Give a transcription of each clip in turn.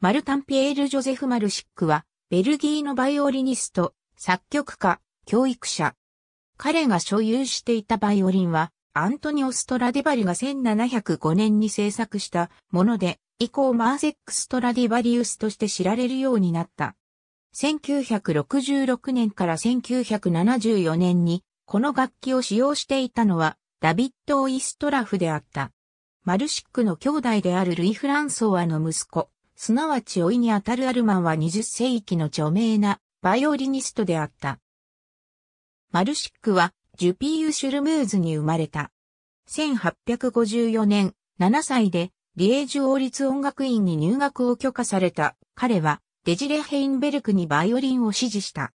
マルタン・ピエール・ジョゼフ・マルシックは、ベルギーのバイオリニスト、作曲家、教育者。彼が所有していたバイオリンは、アントニオ・ストラディバリが1705年に制作したもので、以降マーセック・ストラディバリウスとして知られるようになった。1966年から1974年に、この楽器を使用していたのは、ダビッド・オイストラフであった。マルシックの兄弟であるルイ・フランソワの息子、すなわち老いにあたるアルマンは20世紀の著名なバイオリニストであった。マルシックはジュピーユ・シュルムーズに生まれた。1854年、7歳でリエージュ王立音楽院に入学を許可された彼はデジレ・ヘインベルクにバイオリンを支持した。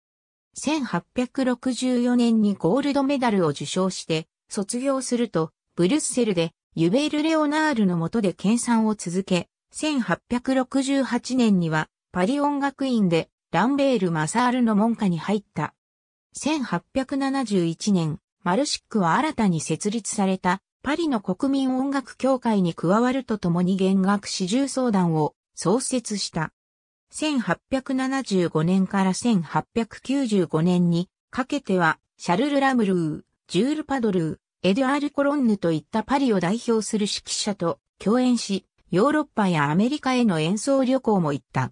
1864年にゴールドメダルを受賞して卒業するとブリュッセルでユベール・レオナールの下で研鑽を続け、1868年にはパリ音楽院でランベール・マサールの門下に入った。1871年、マルシックは新たに設立されたパリの国民音楽協会に加わるとともに弦楽四重相談を創設した。1875年から1895年にかけては、シャルル・ラムルー、ジュール・パドルー、エドアール・コロンヌといったパリを代表する指揮者と共演し、ヨーロッパやアメリカへの演奏旅行も行った。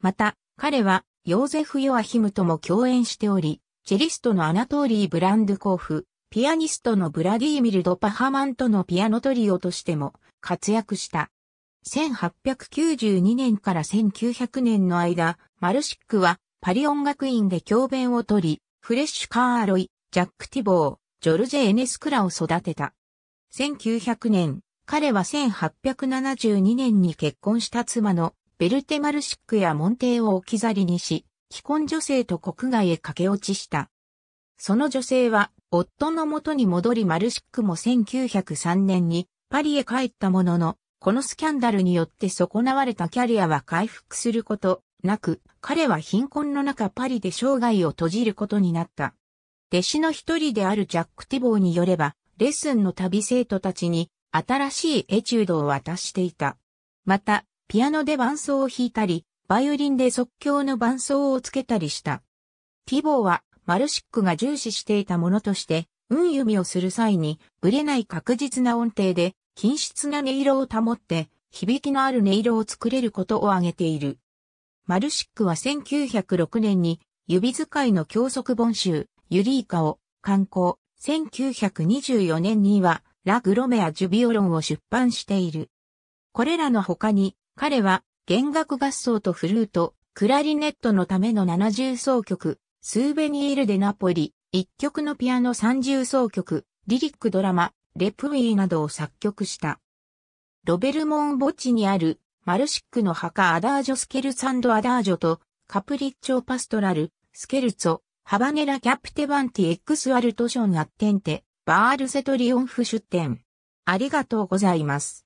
また、彼は、ヨーゼフ・ヨアヒムとも共演しており、チェリストのアナトーリー・ブランドコーフ、ピアニストのブラディーミル・ド・パハマンとのピアノトリオとしても活躍した。1892年から1900年の間、マルシックはパリ音楽院で教鞭をとり、フレッシュ・カー・アロイ、ジャック・ティボー、ジョルジェ・エネスクラを育てた。1900年、彼は1872年に結婚した妻のベルテマルシックやモンテーを置き去りにし、既婚女性と国外へ駆け落ちした。その女性は、夫の元に戻りマルシックも1903年にパリへ帰ったものの、このスキャンダルによって損なわれたキャリアは回復することなく、彼は貧困の中パリで生涯を閉じることになった。弟子の一人であるジャック・ティボーによれば、レッスンの旅生徒たちに新しいエチュードを渡していた。また、ピアノで伴奏を弾いたり、バイオリンで即興の伴奏をつけたりした。ティボーは、マルシックが重視していたものとして、運弓をする際に、ブレない確実な音程で、均質な音色を保って、響きのある音色を作れることを挙げている。マルシックは1906年に、指使いの教則本集、ユリイカを、刊行、1924年には、ラ・グロメア・ジュビオロンを出版している。これらの他に、彼は弦楽合奏とフルート、クラリネットのための70奏曲、スーベニール・デ・ナポリ、1曲のピアノ30奏曲、リリックドラマ、レプウィーなどを作曲した。ロベルモン墓地にあるマルシックの墓アダージョスケルサンドアダージョとカプリッチョパストラル、スケルツォ、ハバネラキャプテバンティエックスアルトションアッテンテ、バールセトリオンフ出店。ありがとうございます。